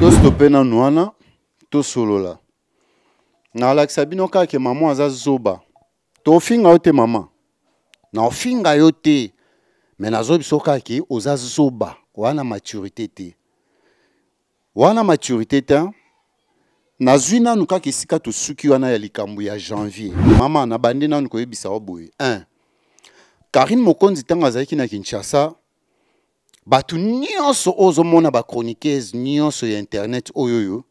tostope nanu wana tosolola nalakisa bino kaka mama aza zoba tofinga yo te mama naofinga yo te me nazobi so kaka oza zoba wana maturité te wana maturité te nazwi nanu kaka esika tosuki wana ya likambo ya janvier mama nabandi nanu koyebisa yo boye 1 karine mokonzi ntango azalaki na kinshasa bato nyonso oyo ozomona bachroniqueuse nyonso ya internet oyoyo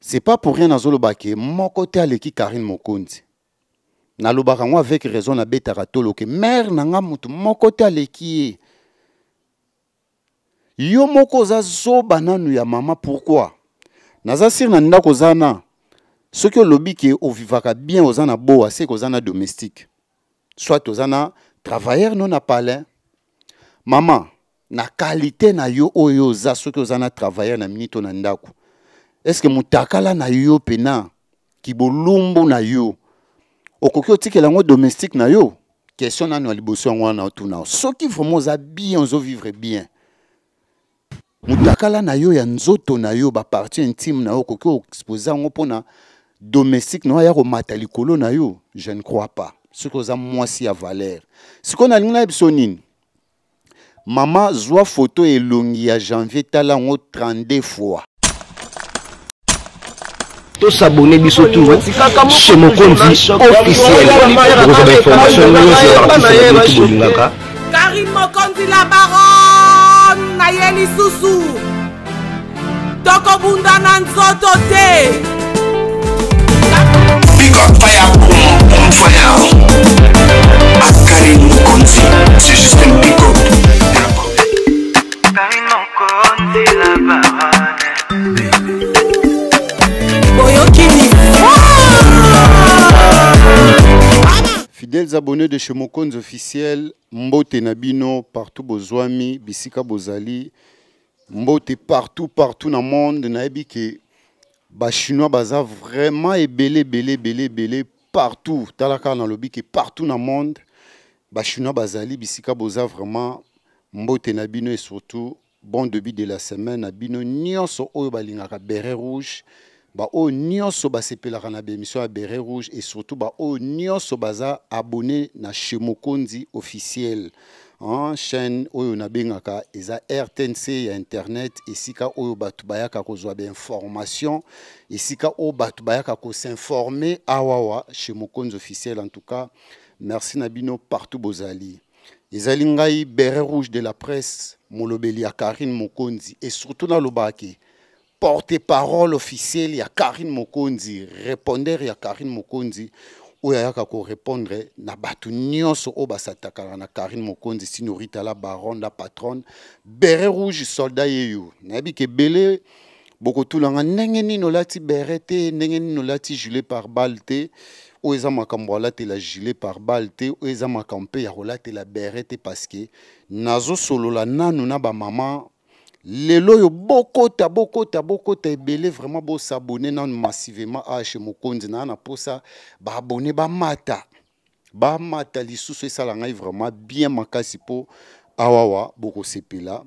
c'est pas pour rien mon côté moko te aleki karine mokonzi na yango avec raison nabetaka toloke Mère, na nga mutu moko te aleki yo moko za zo bananu ya mama pourquoi naza zasir na ndako oza na soki olobi ke ovivaka bien ozana boa se kozana domestique soit ozana travailleur non na maman mama na qualité na yo oyo za soki travaya na na minito na ndako que na yo pena bolumbu na yo okoki otikela yango domestique na yo question na ya liboso na wana otuna soki vraiment bien vivre bien na yo ya nzoto na yo partie intime na yo okoki domestique na yo aya na yo je ne crois pas que oza mwasi ya valeur a na mama zwa foto elongi ya janvier tala yango 32 fois tosabone biso toursche mokonzi officiel okozwa bainformation nyonso ya artiste bolingaka karim mokonzi la baron na ye lisusu tokobunda na nzoto te Akari Mokonzi, c'est juste un pick-up. Fidèles abonnés de chez Mokonz officiel, Mbote Nabino, partout Bozoami, Bisika Bozali, Mbote partout, partout dans le monde, Naibi que chinois baza vraiment et belé, belé, belé, belé partout, talaka dans le et partout dans le monde, ba chinois bazali, Bisika Boza vraiment Mbote Nabino et surtout bon début de la semaine bino nyonso oyo balingaka beret rouge baoyo nyonso basepelaka kana bémission a beret rouge et surtout baoyo nyonso baza abonné na Chemokonzi officiel hein, chaîne oyo ka. eza rtnc ya internet esika oyo bato bayaka kozwa benformation esika oyo bato bayaka s'informer awawa Chemokonzi mokonzi officiel en tout cas merci nabino partout bozali ezali ngai beret rouge de la presse molobeli ya Karine Mokondi et surtout na lobaki porte-parole officiel ya Karine Mokondi répondre ya Karine Mokonzi a ko répondre na so nyonso oyo basatakana na karine mokonzi la baronne, la patronne beret rouge soldat yeyo Nabi ke bele. Boko ndenge nini la lati berete, ndenge no lati gilet par balle te oyo la la gilet par balte, te oyo eza makambo la ya parce que nazo parceke nazosolola nanu na bamama lelo oyo bokota bokota bokota ebele vraiment bosabone non massivement h ah, mokonzi na ya na mata baabone bamata bamata lisusu esala ngai vraiment bien makasi mpo awawa bokosepela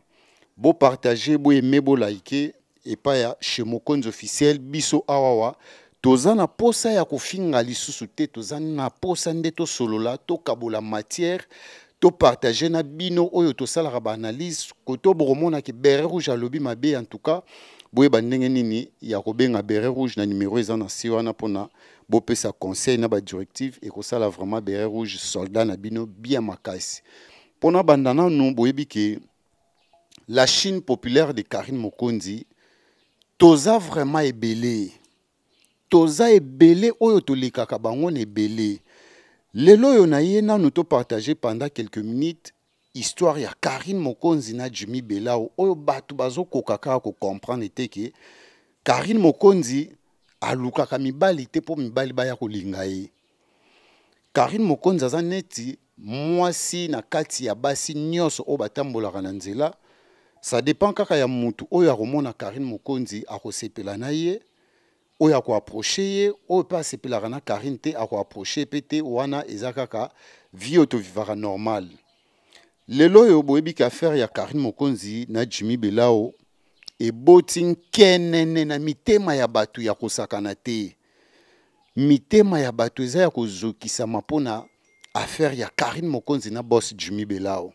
aimer boyeme liker epai ya chez mokonzi officiel biso awawa toza na posa ya kofinga lisusu te toza na posa nde to kabola matière partager na bino oyo tosalaka analyse koto ki beret rouge alobi mabe en tout cas boye ndenge nini ya kobenga beret rouge na numéro eza na se wana mpona bopesa conseil na badirective ekosala vraiment beret rouge soldat na bino bien makasi mpona banda nanu boyebi ke la chine populaire de karine mokonzi toza vraiment ebele toza ebele oyo tolekaka bango na ebele lelo oyo naye nanu topartage pendant quelques minutes histoire ya karine mokonzi na jimi belao oyo bato bazokoka kaka kocomprendre te ke karine mokonzi alukaka mibali te mpo mibali baya kolinga ye karine mokonzi aza neti mwasi na kati ya basi nyonso oyo batambolaka na nzela ça dépend kaka ya mutu oyo akomona karine mokonzi akosepela na ye oyo akoaproche ye oyo mpe asepelaka na karine te akoaproche ye mpe te wana eza kaka vie oyo tovivaka normal lelo oyo boyebiki affaire ya karine mokonzi na jimi belao eboti nkenene na mitema ya bato ya kosakana te mitema ya bato eza ya kozokisama mpona affaire ya karine mokonzi na bos jimi belao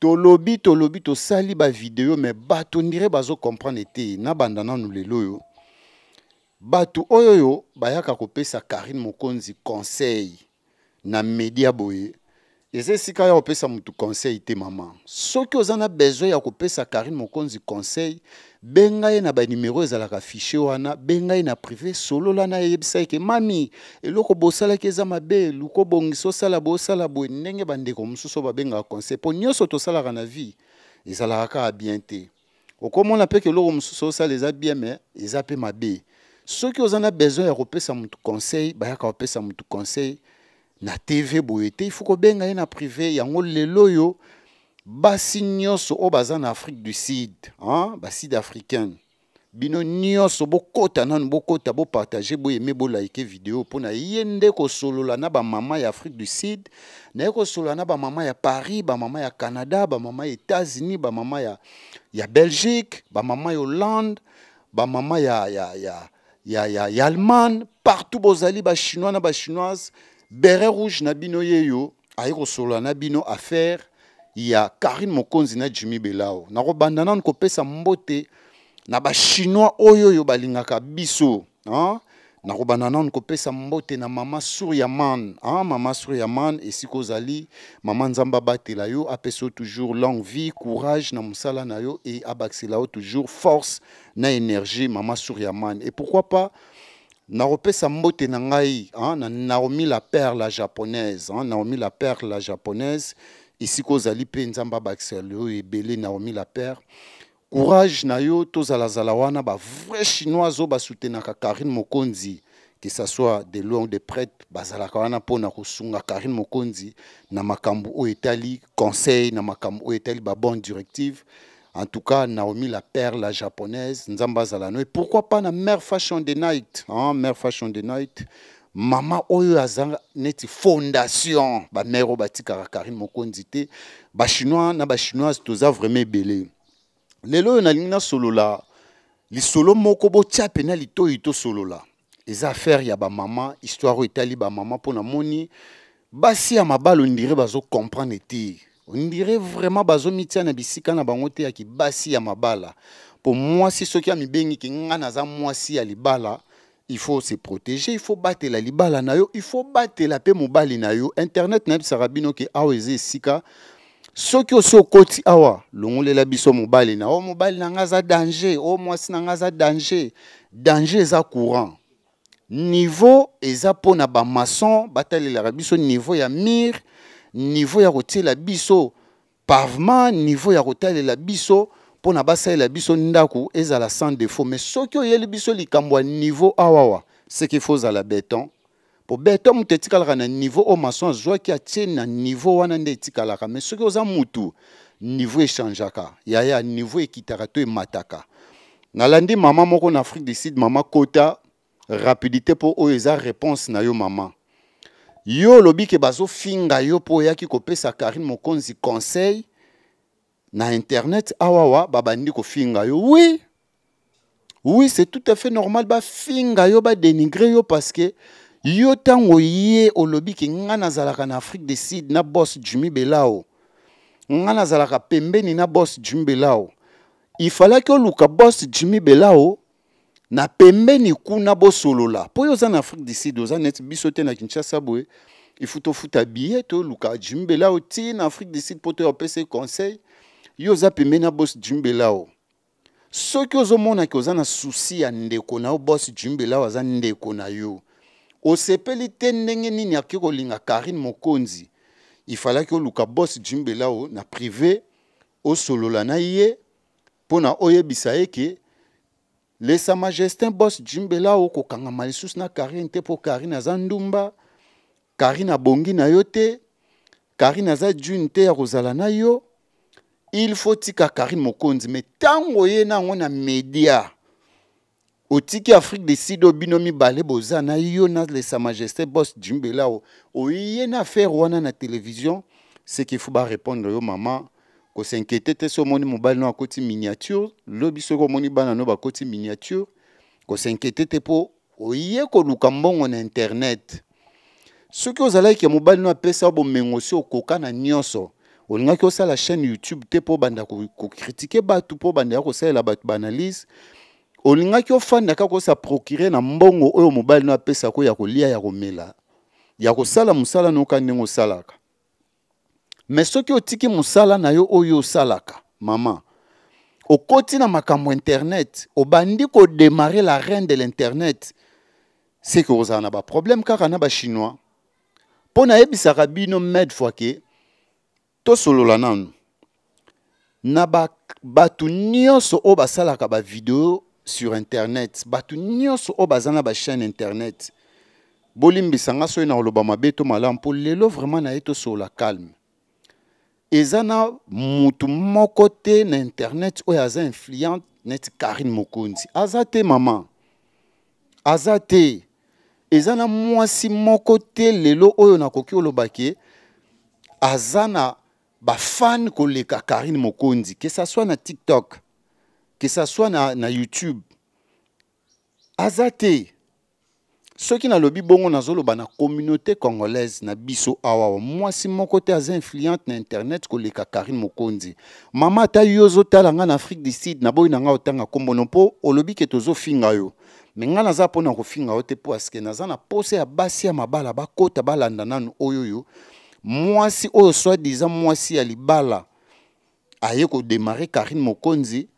tolobi tolobi tosali bavideo me bato ndire bazokomprendre te nabanda nanu lelo oyo bato oyo oyo bayaka kopesa karine mokonzi conseil na media boye eza esika ya kopesa motu conseil te mama soki oza na besoin ya kopesa karine mokonzi conseil benga ye na banimero ezalaka fishe wana benga ye na prive solola na eyebisa eke mami eloko bosalaki eza mabe luka obongisa osala bosala boye ndenge bandeko mosusu oyo babengaka conseil mpo nyonso tosalaka na vie ezalaka kaka bien te okomona mpe keloko mosusu osala eza bien me eza mpe mabe soki oza na besoin ya kopesa motu conseil bayaka kopesa motu conseil na tv boye te ifo kobenga ye na prive yango lelo oyo basi nyonso oyo baza afrique du sud hein? basud africaine bino nyonso bokɔta nanu bokɔta bopartage boyeme bolaike video mpo na ye nde kosolola na maman ya afrique du sud na ko kosolola na bamama ya paris maman ya canada ba ya états-unis bamama ya, ya belgique maman ya hollande bamama ya, ya, ya, ya, ya, ya allemagne partout bozali chinois na chinoise. beret rouge na bino ye yo aye na bino affaire ya karine mokonzi na jimi belao nakobanda ko sa mbote na Chinois, oyo oyo balingaka biso hein? nakobanda ko sa mbote na mama suryaman hein? mama suryaman et esiko mama Maman abatela yo apeso toujours longue vie courage na musala na yo et abaxilao toujours force na énergie mama suryaman et pourquoi pas sa mbote na ngai hein? na naomi la perle la japonaise naomi la perle la japonaise esika ozali nzamba nzambe abakisa lelo ebele naomi père courage na yo tozalazala wana bavrai chinois soutenir na karine mokonzi que ça soit de loin ou de près bazalaka po na kusunga karine mokonzi na makambu o etali conseil na makambu oyo etali bonne directive en tout cas naomi la père la japonaise nzamba azala no pourquoi pas na mère fashion de night hein? mère fashion de night mama oyo azanga neti fondation bamare oyo batikaka karine mokonzi te bachinois na bachinoise toza vraiment ebele lelo oyo nalingi nasolola lisolo moko botya pena litoyi tosolola eza affaire ya bamama histoire oyo etali bamama mpo namoni basi ya mabale ondire bazokomprendre te ondire vraiment bazomitia na bisika na bango te yaki basi ya mabala mpo mwasi soki amibengiki ngai naza mwasi ya libala il faut se protéger il faut battre la na il faut battre la paix. na internet nayebisaka ke awa eza esika soki osi okoti awa la biso mobali na oh, mobali na danger o oh, mwasi danger danger za courant niveau eza po na batale la biso niveau ya mire niveau ya la biso pavement niveau ya la biso mpona basalela biso ndako ezala sans défaut mais soki oyeli biso likambo ya niveau awawa seki fozala beton mpo beton moto etikalaka na niveau oyo mason azwaki atie na niveau wana nde etikalaka mais soki oza motu niveau echangeaka yaya niveau ekitaka to emataka nalandi mama moko na afrique du sud mama kota rapidité mpo oyo eza réponse na yo mama yo olobi ke bazofinga yo mpo oyaki kopesa karine mokonzi conseil na internet awawa babandi kofinga yo oui oui c'est tout à fait normal bafinga yo badenigre yo parce que yo ntango ye olobi ke nga nazalaka na afrique du sud na bos jumi belao nga nazalaka pembeni na bos jumi belao ifalaki oluka bos jumi belao na pembeni kuna bosolola mpo oyo oza na afrique du sud oza neti biso te na kinshasa boye ifu tofuta bille toluka jumi belao ti na afrique du sud mpo toyo apesa conseil yo oza pembeni ya bosi jumbela o soki ozomonaki oza na susi ya ndeko na yo bosi jumbela o aza ndeko na yo osepeli te ndenge nini akoki kolinga karine mokonzi ifalaki oluka bosi jumbela o na prive osolola na ye mpo na oyebisa eke lesa majestin bos jumbela okokangama lisusu na karine te mpo karine aza ndumba karine abongi na yo te karine aza june te ya kozala na yo il faut tika karim mokonzi me ntango ye na yango na media otiki afrique du sud oyo bino mibale boza na yo na le sa majesté bos jimbela o oyi ye na affaire wana na télévision seki fo barépondre yo mama kosinquiéte te so omoni mobali no akoti miniature lobi soki omoni bana no bakoti miniature kosinquiéte te mpo oye koluka mbongo na internet soki ozalaki ya mobali no apesa yo bomengo si okoka na nyonso On olingaki la chaîne youtube te mpo obanda kokritike bato mpo obanda kosalela bato baanalyse olingaki ofanda kaka osa procure na mbongo oyo na pesa ko ya kolia ya komela ya kosala musala, noyoka ndenge osalaka Mais soki tiki musala na yo oyo maman mama côté na makambo internet obandi démarrer la reine de l'internet seke kozala na baproblème kaka na chinois. mpo nayebisaka bino med fois que tosolola nanu na bato nyonso ka ba video sur internet batu nyonso oyo baza chaîne internet bolimbi nga soki na que mabe to malam pour lelo vraiment na solo la calme Ezana mutu na internet oyo aza influente net karine Mokunzi Azate mama Ezana moi si mon mwasi lelo oyo kokio lobake Azana bafane koleka karine mokonzi ke ça soit na tiktok ke ça soit na, na youtube aza te soki nalobi bongo nazoloba na communauté congolaise na biso awa mwasi moko te aza influente na internet koleka karine mokonzi mama ata yo ozotala ngai na afrique du sud naboyi na ngai otanga kombono mpo olobi ke tozofinga yo me ngai naza mpo na kofinga yo te mpo aske naza na posa ya basi ya mabala bakota balanda nanu oyoyo mwasi oyo soi-disant mwasi alibala libala aye démarrer karine mokonzi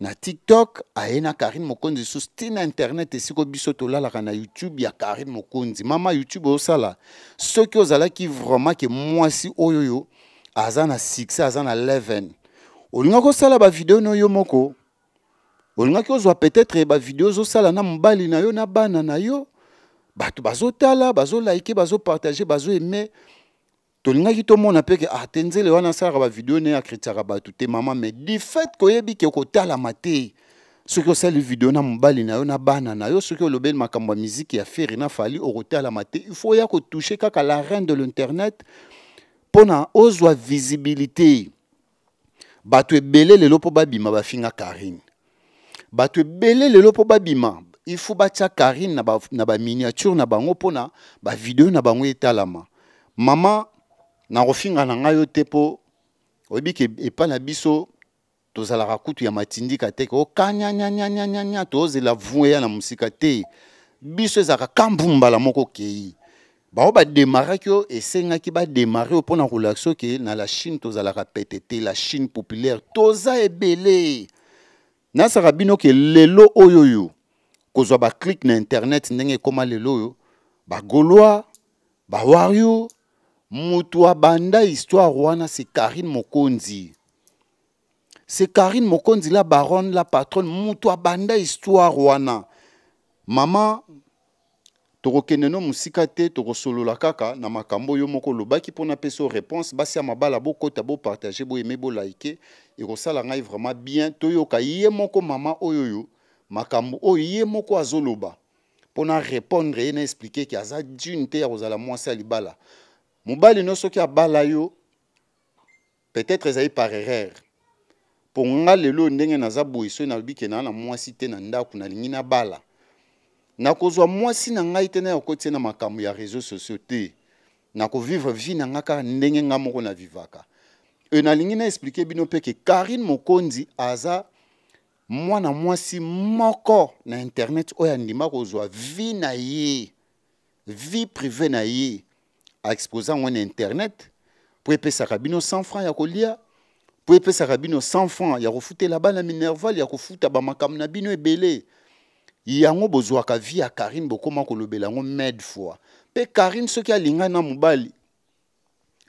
na tiktok aye na karine mokonzi sous na internet ko biso la na youtube ya karine mokonzi mama youtube osala soki qui vraiment ke mwasi oyo yo aza 6 6 aza na 11 sala ba video no yo moko olingaki zo peut-être zo sala na mbali na yo na bana na yo bato bazo partager bazo me tolingaki tomona mpe ke ah te nzele wana asalaka bavideo ne akritiaka bato te mama mai du fait koyebi ke okotalama te soki osali video na mobali na yo na bana na yo soki olobeli makambo ya miziki ya feri na fali okotalama te il faut kotouche kaka la reine de l'internet mpo na ozwa visibilité bato ebele lelo mpo babima bafinga karine bato ebele lelo mpo babima il faut karine na baminiature ba na bango mpona bavideo na bango etalama mama nakofinga na ngai yo te mpo oyebiki epai na biso tozalaka kutu ya matindika te ke okanyanyanyanyanya tozela vu eya na mosika te biso ezalaka kambu mbala moko okei bango bademaraki oyo esengaki bademare oyo mpo na kolakisa oke na la chine tozalaka pete te la chine populaire toza ebele nasaka bino oke lelo oyo oyo kozwa baclike na internet ndenge ekóma lelo oyo bagolois bawario moto abanda histoire wana c'est karine mokonzi c'est karine mokonzi la baronne la patronne moto abanda histoire wana mama tokokende no mosika te tokosolola kaka na makambo oyo moko olobaki mpo na pesa o réponse basi ya mabala bokɔta bopartage boyeme bolaike ekosala ngai vraiment bien toyoka ye moko mama oyo oyo makambo oyo ye moko azoloba mpo na répondre ye na explike ke aza dune te ya kozala mwasi ya libala mobali no soki abala yo peut-être ezali par erreur mpo nga lelo ndenge naza boye soki nalobi ke naa na mwasi te na ndako nalingi nabala nakozwa mwasi na ngai te na ya kotie na makambo ya réseau sociaux te nakovivre vi na nga kaka ndenge nga moko navivaka e nalingi naexplike bino mpe ke karine mokonzi aza mwana mwasi moko na internet oyo andima kozwa vi na ye vi prive na ye exposé en internet pour sa bino 100 francs ya kolia pour sa bino 100 francs ya balle à minerval ya ba makam na bino ebele yango bozwaka vie ya karine ma kolobela yango med fois pe karine soki alingani na mobali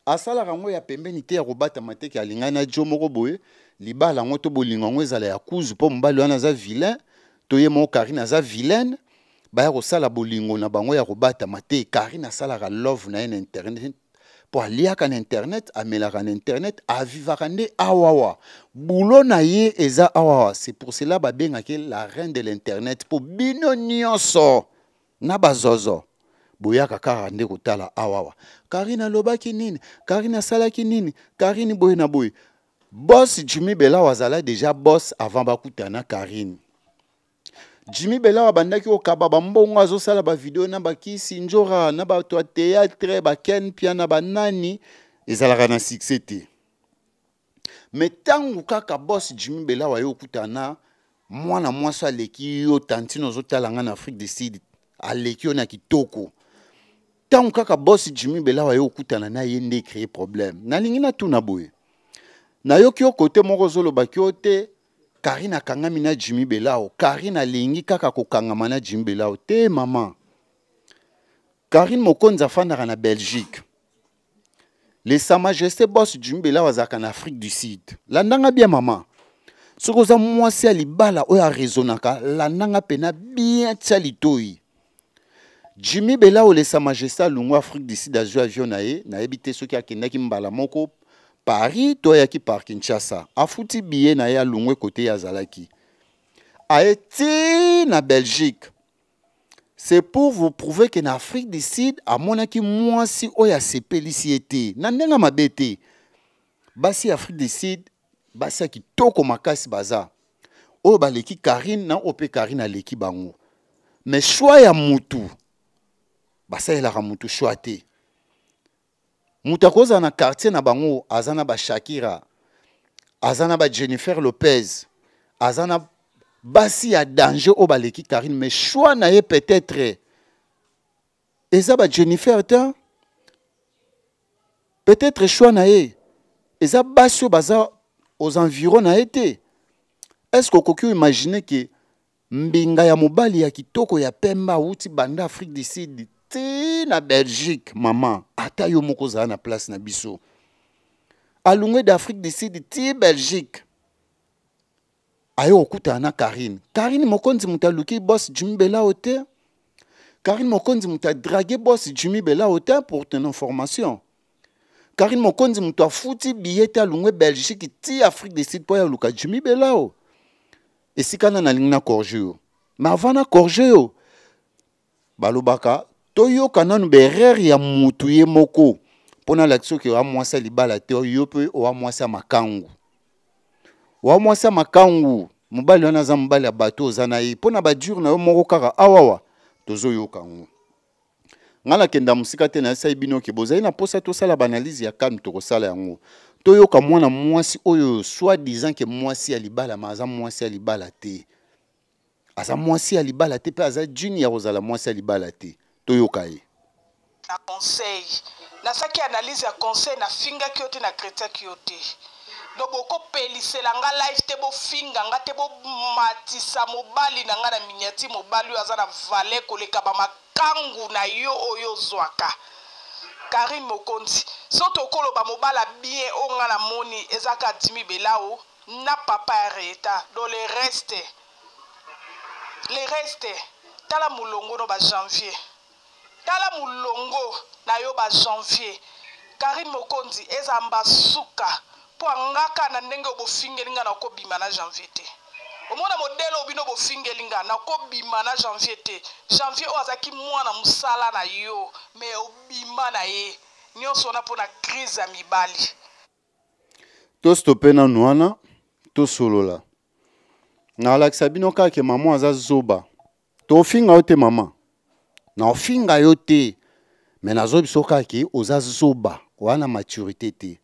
asala yango ya pembeni te ya robata te ke alingani na jo moko boye libala yango to bolingo yango ezala ya kuzu mpo mobali wana za vilain to ye moko karine vilaine baya kosala bolingo na bango ya kobatama te karine asalaka love na ye na internet mpo aliaka na internet amelaka na internet avivaka nde awawa bulo na ye eza awawa c'est pour cela babengaki la reine de l'internet mpo bino nyonso na bazozo boyaka kaka nde kotala awawa karine alobaki nini karine asalaki nini karine boye na boye bos jimi belaw azala déjà bos avant bakutana karine jimi belan abandaki kokaba bambongo azosala bavideo na bakisi njora na bato ya teatre baken pia na banani ezalaka na succès te me ntango kaka bos jimi belan waye okutana mwana mwasi aleki yo tantino ozotala nga na afrique du sud aleki yo na kitoko ntango kaka bos jimi bela waye okutana na ye nde ecreye problème nalingi natuna boye nayoki yo kote moko ozolobaki yo te kari nakangami na jimi belao kari nalingi kaka kokangama na jimi belao te mama karine mokonzi afandaka na belgique le sa majesté bos jimi belao azalaka na afrique du sud landanga bien mama soki oza mwasi ya libala oyo arezonaka landanga mpena bien tia litoi jimi belao le sa majesté alongwa afrique du sud azwi avion na ye nayebi te soki akendaki mbala moko paris to ayaki par kinshasa afuti biye na ye alongwe kote ye azalaki aye ti na belgique c'est pour vous prouver que na afrique du sud amonaki mwasi oyo oh, asepelisi ye te na ndenge mabe te basi ya afrique du sud basi ya kitoko makasi baza oyo oh, baleki karine na oyo mpe karine aleki bango mais shwa ya mutu basalelaka mutu shwa te mutakoza na quartier na bango Azana na bashakira Azana na Jennifer lopez Azana na basi ya danger au baleki karine mais choix na ye peut-être eza Jennifer Jennifer, peut-être choix na ye eza basi baza aux environs na été. est-ce que okoki oimagine que mbinga ya mobali ya kitoko ya pemba outi banda afrique du sud te na belgique mama ata yo moko ozala na place na biso alongwe d'afrique du sud ti belgique aye kokutana na karine karine mokonzi moto aluki bos jumi belao te karine mokonzi moto adrage bos jumi belao te pour ton information karine mokonzi moto afuti biye te alongwe belgique ti afrique du sud mpo ya aluka jumi belao esika na nalingi na corje oyo me avant na corje oyo balobaka toyoka nanu berere ya mutu ye moko mpo na lakisa oke oya mwasi ya libala te yo mpe oya mwasi ya makangu oya mwasi ya makangu mobali wana aza mobali ya bato oza na ye mpo na badure na yo moko kaka awawa tozoyoka yango ngai nakenda mosika te nayesai bino oke bozali na mposa tosala baanalyse ya kalme tokosala yango toyoka mwana mwasi oyo soi disant ke mwasi ya libala ma aza mwasi ya libala te aza mwasi ya libala te mpe aza juni ya kozala mwasi ya libala te toyoka ye na conseil nasaki analyse ya conseil nafingaki yo te na kretiaki yo te donc bokopelisela nga life te bofinga nga te bomatisa mobali na nga na miniati mobali oyo aza na vale koleka bamakangu na yo oyo ozwaka karim mokonzi so tokoloba mobala bien oyo nga namoni ezaka dimi belao na papa ya reta do le reste le reste tala molongo no bajanvier tala molongo na yo bajanvier karim mokonzi ezala basuka mpo angaka na ndenge bofingeli nga nakobima na janvier te omona modele oyo bino bofingeli nga nakobima na janvier te janvier oyo azalaki mwana mosala na yo me obima na ye nyonso wana mpona crise ya mibali tositope nanu wana tosolola nalakisa bino kaka mama aza zoba tofinga yo te mama naofinga yo te me nazoyebi biso kaki oza zoba wana maturité te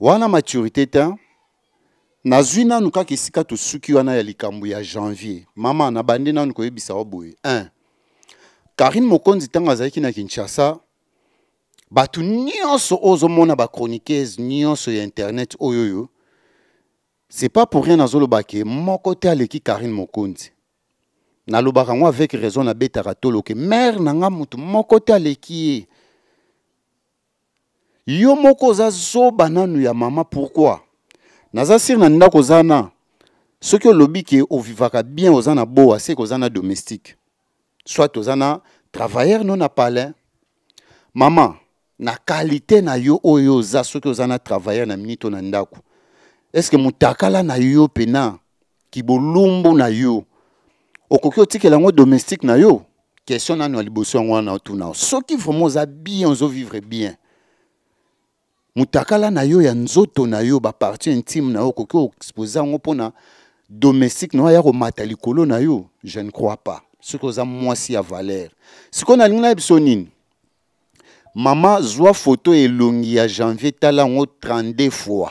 wana maturité te nazwi nanu kaka esika tosuki wana ya likambo ya janvier mama nabandi nanu koyebisa wa boye 1 karine mokonzi ntango azalaki na kinshasa bato nyonso oyo ozomona bachroniqueuse nyonso ya internet oyo oyo c'est pas pour rien nazoloba ke moko te aleki karine mokonzi nalobaka avec raison nabetaka betarato ke na nga mutu moko te yo moko za zo ya mama pourquoi naza sir na ndako oza na soki lobi ke ovivaka bien ozana bo boa ozana domestique soit ozana travailleur na mama na qualité na yo oyo que soki ozana na travailleur na minito na ndako que mutakala na yo pena kibolumbu na yo okoki otikela yango domestique na yo question nano ya liboso yango wana na soki vraimen oza bien ozovivre bien mutakala na yo ya nzoto na yo bapartie intime na yo okoki oexpose yango mpona domestique na yo aya komata likolo na yo je ne crois pas soki oza mwasi ya valeur sikoyo nalingi na yebiso nini mama zwa foto elongi ya janvier tala yango 32 fois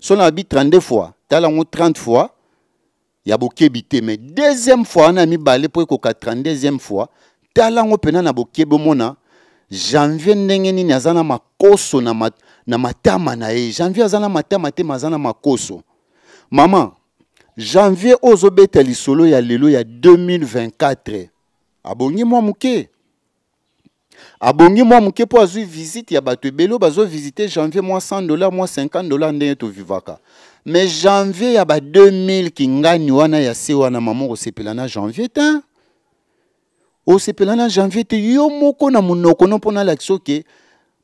so na bi 32 fois tala yango 30 fois ya bokebi mais deuxième fois on a mis balé pour mpo ekoka 32e fois talango mpena na bokebi omona janvier ndenge nini makoso na, mat, na matama na e janvier aza na matama te ma zana ma makoso maman janvier oyo ozobeta lisolo ya lelo ya 2024 abongi mwa moke abongi moi moke pour azwi visite ya bato belo bazo visiter janvier moi 100 dollars moi 50 dola au vivaka. Mais janvier ba 2000 kingani wana ya wana mama okosepela na janvier te osepela pelana janvier te yo moko na monoko no la alakisa oke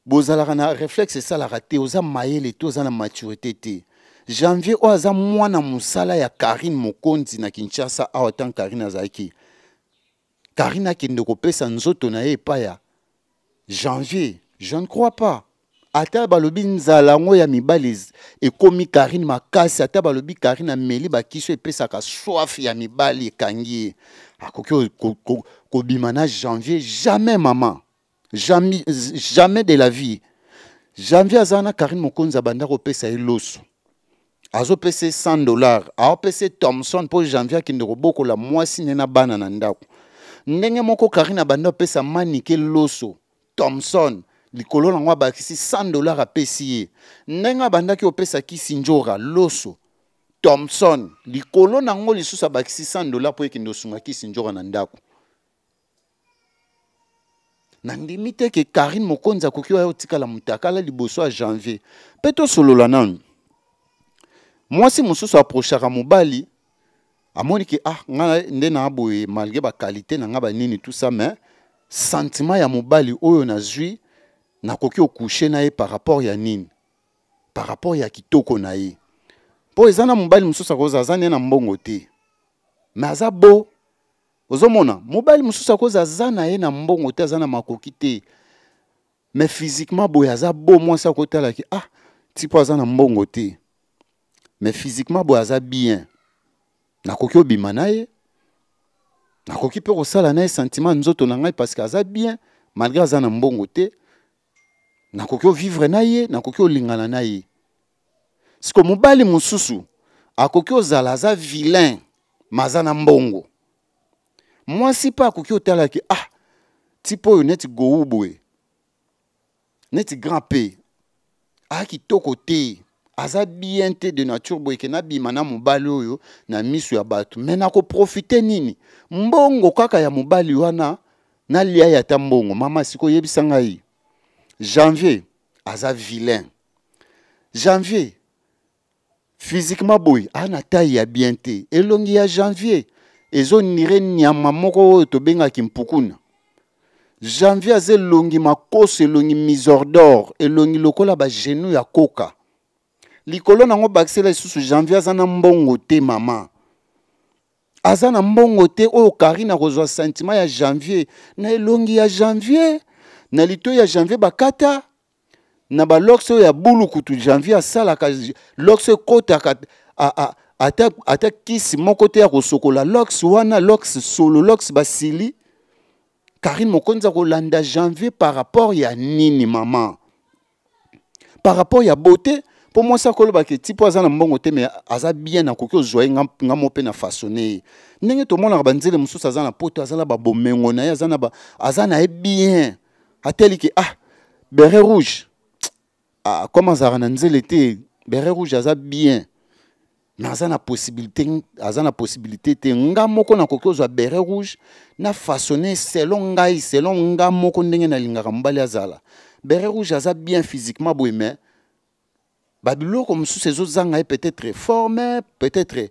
bozala na réflexe esalaka te oza mayele te na maturité te janvier oyo mwana musala ya karine mokonzi na kinshasa awa Karina zaiki. Karina karine akende kopesa nzoto na ye epai ya janvier je ne crois pas ata balobi nzala yango ya mibali ekómi karine makasi ata balobi karine ameli bakiso epesaka swafe ya mibali ekangi ye akoki kobima na janvier jamais mama jamais, jamais de la vie janvier aza na karine mokonzi abanda kopesa ye loso azopesa ye 100 dollar aopesa ye thomson mpo janvier akende kobokola mwasi ne na bana na ndako ndenge moko karine abanda kopesa manike loso thomson likolo nango abakisi 100 dollars apesi ye ndenge abandaki kopesa kisi njora loso thomson likolo nango lisusu abakisi 100 dollars mpo ekende osunga kisi njora na ndako nandimi te ke karine mokonzi akoki oya otikala mutakala liboso ya janvier mpe tosolola nanu mwasi mosusu aprochaka mobali amoni ke ah nga nde na boye malgré bakalite na nga banini tout ça mais sentiment ya mobali oyo nazwi nakoki okushe na ye par rapport ya nini par rapport ya kitoko na ye mpo eza na mobali mosusu akozala aza ne na mbongo te me aza bo ozomona mobali mosusu akozala aza na ye na mbongo te aza na makoki te me physiquement boye aza bo mwasi akotalaki ah ti mpo aza na mbongo te me physiquement boye aza bien nakoki obima na ye nakoki mpe kosala na ye sentima nzoto na ngai parce que aza bien malgré aza na mbongo te nakoki ovivre na ye nakoki olingana na ye siko mobali mosusu akoki ozala aza vilain maza na mbongo mwasi mpe akoki otalaki ah tipe oyo neti gou boye neti grand pe aa kitoko te aza bien te de nature boyeke nabima na mobali oyo na miso ya bato me nakoprofite nini mbongo kaka ya mobali wana nalia ya ta mbongo mama sikoyebisa ngai janvier aza vilain janvier physiquement boye aa na tai ya bien te elongi ya janvier ezonire nyama moko oyo tobengaki mpukuna janvier aza elongi makoso elongi misordor elongi lokola bagenu ya koka likolo nango bakisela lisusu janvier aza na mbongo te mama aza na mbongo te oyo karine akozwa sentima ya janvier na elongi ya janvier na litoyi ya janvier bakata na baloxe oyo ya bulu kutu janvier asalaka loxe ekɔtaka ata, ata kisi moko te ya kosokola lox wana lox solo lox basili karine mokonzi akolanda janvier par rapport ya nini mama par rapport ya beauté mpo mwasi akolobaka eti mpo aza na mbongo te me aza bien akoki ozwa ye ngamo mpe na fasone ye ndenge tomonaka banzele mosusu aza na poto aza na babomengo na ye aza na ye bien ateliki ah beret rouge ah, comment ça na l'été te beret rouge asa bien me aza possibilité aza na possibilité te nga moko nakoki kozwa beret rouge na façonné selon ngai selon nga moko ndenge linga kambali azala beret rouge asa bien physiquement boye mais comme mosusu autres ye peut-être fort mais peut-être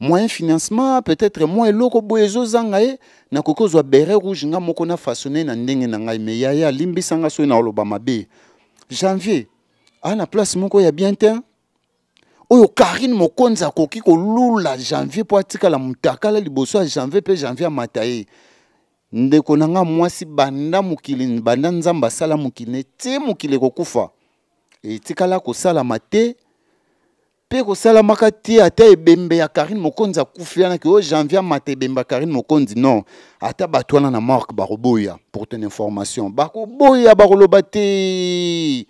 moyen financement peut-être mwa eloko boye ezozanga ye nakoki kozwa beret rouge nga moko na fasone na ndenge na ngai me yaya alimbisanga soki na oloba mabe janvier aa na place moko ya bien terre oyo karine mokonzi akoki kolula janvier mpo atikala motakala liboso ya janvier mpe janvier amata ye ndeko na nga mwasi banda mokili banda nzambe asala mokili ne tie mokili ekokufa etikala kosalama te Peko kosalamaka Makati, ata ebembe ya karine mokonzi akufi wanaki oyo oh, janvier Mate ebembe ya karine mokonzi non ata batwana na marque pour ton information bakoboya barolobate te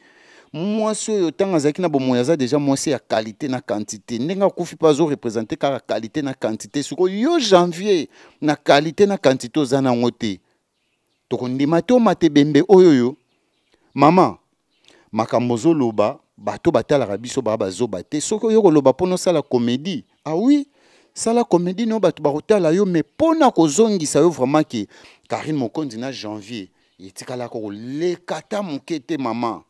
mwasi oyo ntango azalaki na bomoi aza deja mwasi ya qualité, na quantité ndenge akufi représenté azorepresente kaka qualité, na quantité sikoyo yo janvier na qualité, na quantité oza nango te tokondima te omata yo oyoyo mama makambo ozoloba bato batalaka biso baa bazoba te soki oyo koloba mpona osala komedi awi ah sala komedi no bato bakotala yo me mpona kozongisa yo vraiment ke karine mokonzi na janvier etikalaka koleka ta moke te mama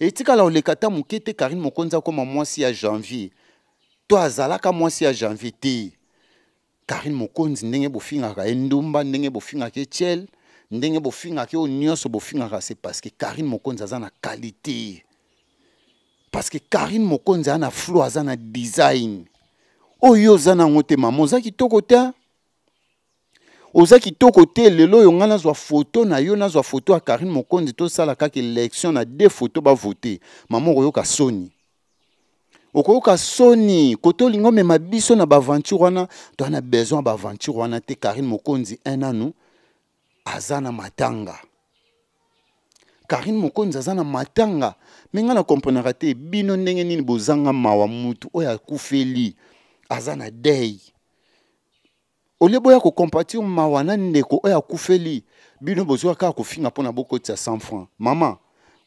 etikala koleka ta moke te karine mokonzi akoma mwasi ya janvier to azalaka mwasi ya janvier te karine mokonzi ndenge bofingaka ye ndumba ndenge bofingaka ye chel ndenge bofingaka ye oyo nyonso bofingaka se parce que karine mokonzi aza na kalite parce que karine mokonzi aza na flo aza na design oyo oh, oza nango te mama oza kitoko te oza kitoko te lelo oyo ngai nazwa foto na yo nazwa foto ya karine mokonzi tosala kaka élection na de foto bavote mama okoyoka soni okoyoka soni kote olingi omema biso na baventure wana toza na besoin ya baventure wana te karine mokonzi un nanu aza na matanga karine mokonzi aza na matanga me ngai nakomponaka te bino ndenge nini bozanga mawa mutu oyo akufeli aza na dei olie boya kokompatir mawa na ndeko oyo akufeli bino bozwa kaka kofinga mpona bokotisa 100 franc mama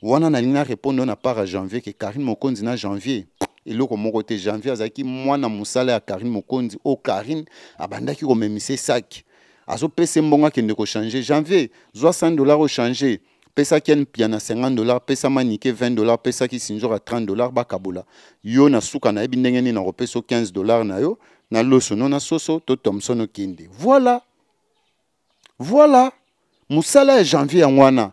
wana nalingi narépondre na part ya janvier ke karine mokonzi na janvier eloko moko te janvier azalaki mwana mosala ya karine mokonzi oyo oh, karine abandaki komemisa esaki azopesa mbongo akende kochange janvier zwa 100 dollar ochange pesaki ye mpia na 50 dollar pesama nike 20 dollar pesaki sinzora 30 dollar bakabola yo na suka nayebi ndenge nini nakopesa 15 dollar na yo na losono na soso to thomson okende voilà voilà mosala ya janvier yango wana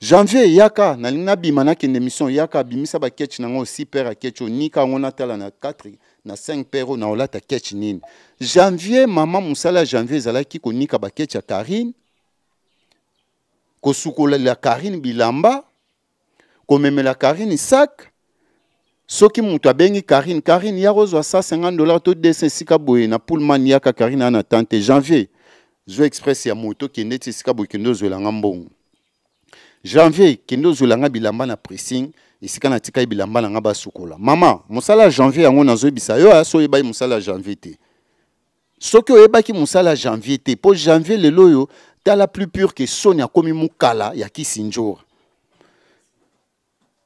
janvier eyaka nalingi nabima nakende mission eyaka abimisa baketche nango si pere ya ketche onika yango natala na 4 na 5 pere oyo naolata ketche nini janvier mama mosala ya janvier ezalaki konika baketche ya karine la karine bilamba la karine sac soki muto abengi karine karine ya 150 dollars to 200 na pullman karine tante janvier zo express ya moto ki neti boye janvier bilamba na pressing isika na tika bilamba na ngaba sukola. mama mosala janvier yango na zo ah, so oyebai mosala janvier te soki oyebaki mosala janvier te janvier le la plus pure que Sonia komi Mukala, ya kisinjor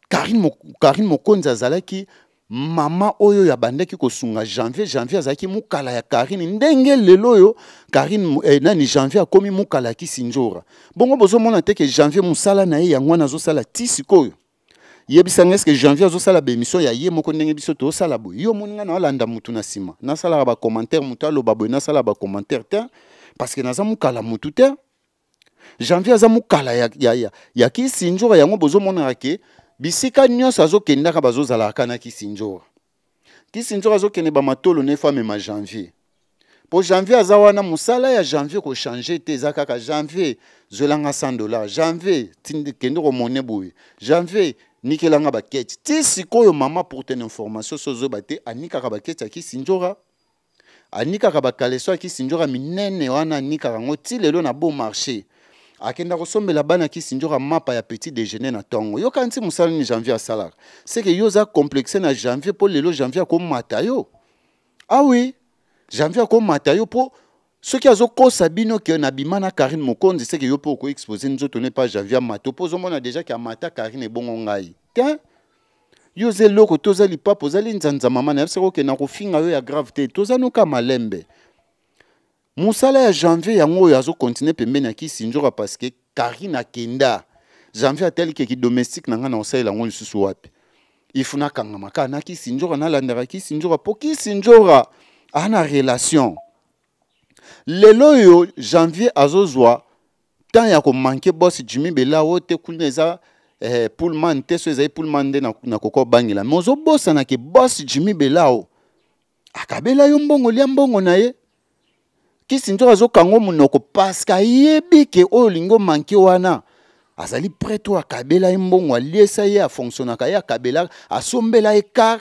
karine, karine mokonzi Zalaki, mama oyo ko kosunga janvier janvier Zaki Mukala, ya karine ndenge leloyo loyo, karine eh, nani janvier Mukala mokala ya Bon bongo bozomona te ke janvier mousala na ye yango wana azosala tisiko sikoyo janvier azosala bemission ya ye moko ndenge biso Yo boye yo omoni ngai naolanda sima na ba commentaire Nasala, Ba, Commentaire, boye Parce que te que naza mokala te janvier aza mokala ya, ya, ya, ya kisinjora yango bozomonaka ke bisika nyonso azokendaka bazozalaka na kisinjora kisinjora azokende bamatolo nefa amema janvier mpo janvier aza wana mosala ya janvier kochange te eza kaka janvier zwelanga 100 dollar janvier kende komone boye janvier nikelanga bakete ti sikoyo mama pour tene information so ozoyeba te anikaka bakete ya kisinjora anikaka bakaleso ya kisinjora minene wana anikaka yango ti lelo na bon marché akenda kosombela bana kisinjoka mapa ya petit déjeuner na ntongo yoka nti mosala nini janvier asalaka seke yo oza complexe na janvier mpo lelo janvier akomata yo awi ah janvier akomata yo mpo soki azokosa bino ke na bima na karine mokonzi seke yo mpo okoexpose nzoto ne pa janvier amato mpo ozomona deja ke amata karine ebongo ngai te yo oza eloko to oza lipapa ozali nzanza mama na yo seke okende na kofinga yo ya grave te toza noka malembe mosala ya janvier yango oyo azokontinue pembeni ya kisinjora parceke karine akenda janvier atelikeki domestique na ngai na kosalela yango lisusu wapi ifu nakangama kaka na kisinjora nalandaka kisinjora mpo kisinjora aa na relation lelo oyo janvier azozwa temps ya komanke bos jimi belawo te kuna eza eh, pullman te so ezali pullman nde nakoki obangela me ozobosanake bos jimi belawo akabela yo mbongo lia mbongo na ye kisi nzoka azokango monoko parceke ayebi ke oyo olingi omanke wana azali prêtre oyo akabela ye mbongo aliesa ye afonctionnaka ye akabelaka asombela ye kar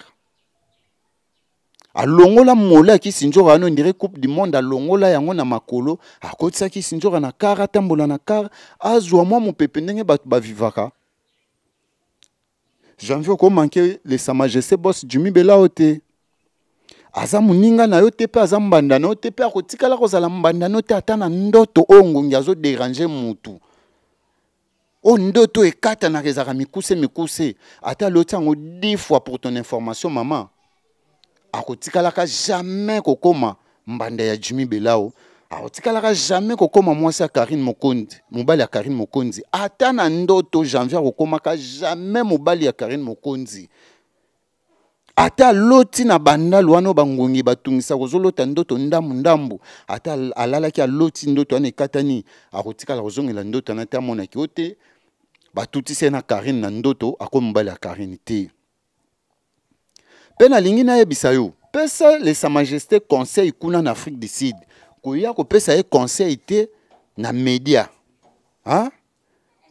alongola mola ya kisinzora wana ondire coupe du monde alongola yango na makolo akotisa kisinzora na kar atambola na kar azwa mwa mopepe ndenge bato bavivaka janvier okomanke le sa majesté bos jumi bela oyo te aza moninga na yo te mpe aza mbanda na yo te mpe akotikala kozala mbanda na yo te ata na ndoto oyo ngongi azoderange motu oyo ndoto ekatanaka ezalaka mikuse mikuse ata loti yango d fois pour ton information mama akotikalaka jamais kokóma mbanda ya jimi belao akotikalaka jamais kokóma mwasi ya karine mokonzi mobali ya karine mokonzi ata na ndoto janvier akokómaka jamais mobali ya karine mokonzi ata aloti na bandalo wana oyo bangongi batungisaka ozolota ndoto ndambu ndambu ata alalaki aloti ndoto wana ekatani akotikala kozongela ndoto wana te amonaki o te batutisi ye na karine na ndoto akomi mobali ya karine te mpe nalingi nayebisa yo pesa lesa majesté conseil kuna na afrique du sud koya kopesa ye conseil te na média a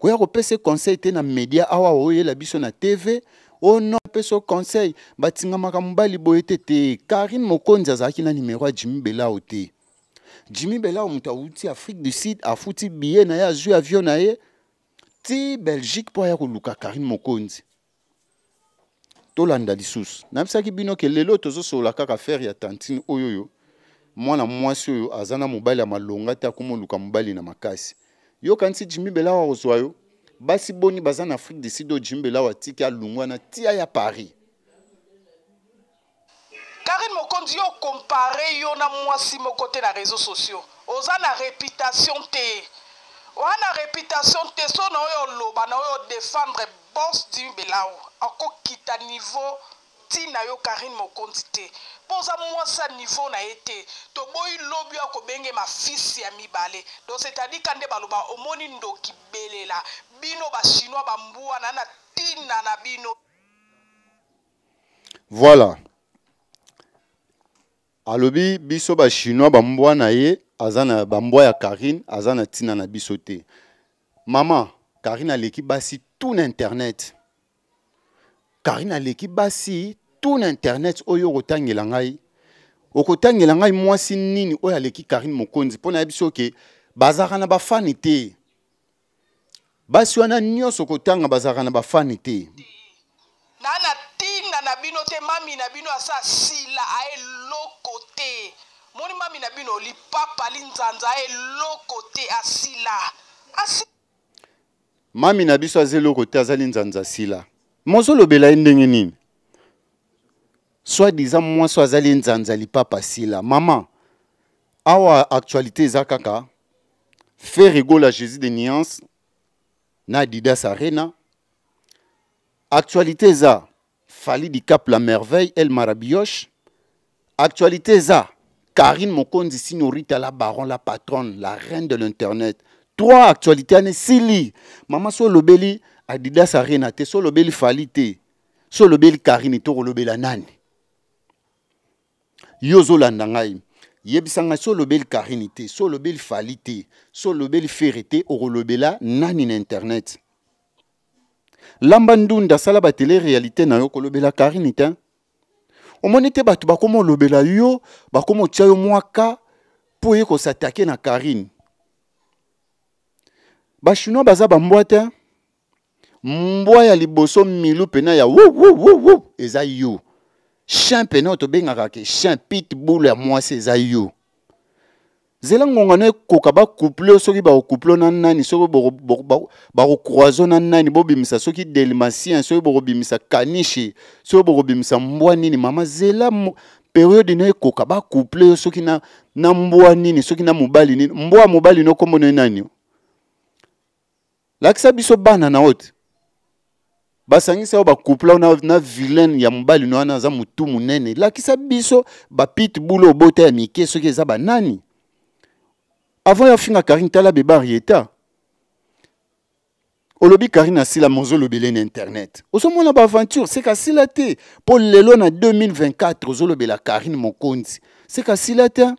koya kopesa ye conseil te na média awa oyela biso na tv o oh no apesa conseil batingamaka mobali boye te te karine mokonzi azalaki na nimero ya jimi belao te jimi belao moto awuti afrique du sud afuti biye na ye azwi avion na ye ti belgique mpo aya koluka karine mokonzi tolanda lisusu nayebisaki bino ke lelo tozosolola kaka fere ya tantine oyo oyo mwana mwasi oyo aza na mobali ya malonga te akomoluka mobali na makasi yoka nti jimi belao akozwa yo basi boni baza na afrique du sud oyo jimbela awa tiki alungu wana tia ya paris karine mokonzi yo okompare yo na mwasi moko te na réseau sociaux oza na réputation te oza na réputation te so na oyo oloba na oyo défendre bos jimbelao akokita niveau ntina yo karine mokonzi te mpo oza mwasi ya niveau na ye te toboyi lobi ya kobengema fisi ya mibale don cetadika nde baloba omoni ndoki belela bino bachinois bambwa na na ntina na bino voilà alobi biso bachinois bambwa na ye aza na bambwa ya karine aza na ntina na biso te mama karine aleki basi tout na internet karine aleki basi tout na internet oyo okotangela ngai okotangela ngai mwasi nini oyo aleki karine mokonzi mpo na yebi so ke bazalaka na bafani te basi wana nyonso kotanga bazalaka na bafani te na na ntina na bino te mami na bino asa asila aeloko te moni mami na bino lipapa linzanza aeloko te asila Asi... mami na biso aza eloko te aza linzanza asila mozolobela ye ndenge nini swadisa mwasi aza linzanza lipapa asila mama awa actualité eza kaka faire rigola jésus de niance na adidas arena actualité ZA, fali di cap la merveille el marabioche actualité ZA, karine mokonzi signorita la baron la patronne la reine de l'internet trois actualité ane sili Maman so olobeli adidas arena te so olobeli fali te so olobeli karine tokolobela nani yo la nangaye. yebisanga so olobeli karine te so olobeli fali te so olobeli fere te okolobela nani na internet lamba ndunda asala batele réalité na yo kolobela karine te omoni te bato bakoma olobela yo bakoma otya yo mwaka mpo ye kosatake na karine bachinois baza bambwa te mbwa ya liboso milu pena ya wuwuwuwu eza yo chien pene oyo tobengaka ke chien pitbull ya mwasi eza yo zela ngongano ekoka bacouple o soki bakocouple na nani soki bakocroise na nani bobimisa soki delmatien soki bokobimisa kanishi soki bokobimisa mbwa nini mama zela periode no ekoka bacouple yo soki na, na mbwa nini soki na mobali nini mbwa mobali no no nani lakisa biso bana na ote basangisi oyo bacouple wana na vilaine ya mobali no wana aza motu monene elakisa biso bapitbul oyo bota ya mike soki eza banani avant ya finga karine tala bebarieta olobi karine asila mozolobela na internet ozomona baaventure se kasila te mpo lelo na 2024 ozolobela karine mokonzi se kasila te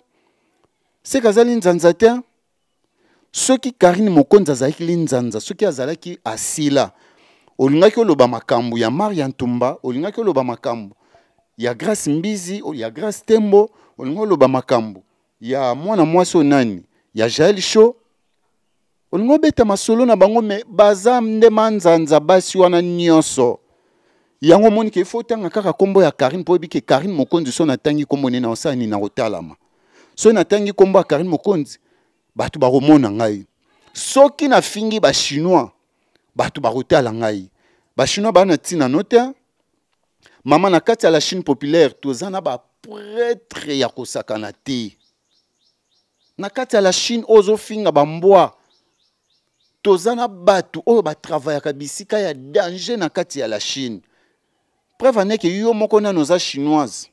se kazali nzanza te soki karine mokonzi azalaki linzanza soki azalaki asila olingaki oloba makambo ya mar ya ntumba olingaki oloba makambo ya grace mbizi ya grace tembo olingi oloba makambo ya mwana mwasi onani ya jael sho olingi obeta masolo na bango me baza nde manzanza basi wana nyonso yango omonike ifo otanga kaka nkombo ya karine mpo oyebike karine mokonzi so natangi nkombo nini naosala nini na kotalama so natangi nkombo ya karine mokonzi bato bakomona ngai soki nafingi bachinois bato bakotala ngai bachinois baa na ntina no te mama na kati ya la chine populaire toza na bapretre ya kosakana te na kati ya la chine oyo ozofinga bambwa toza na bato oyo batravayaka bisika ya danger na kati ya la chine preuve aneke yo moko nano oza chinoise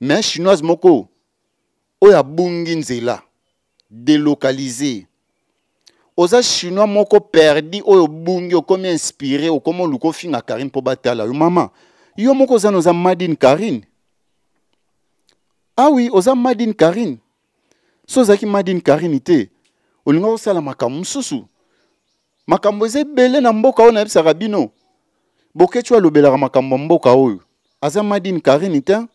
mais chinoise moko oyo abungi nzela délocalise oza chinois moko perdi oyo comment okomi inspiré le oluka ofinga karine po batala yo mama yo moko za na madine karine ah oui, oza madine karine Soza ki madine karine te olinga makam susu makambo na mboka makambo mboka oyo madine karine hein?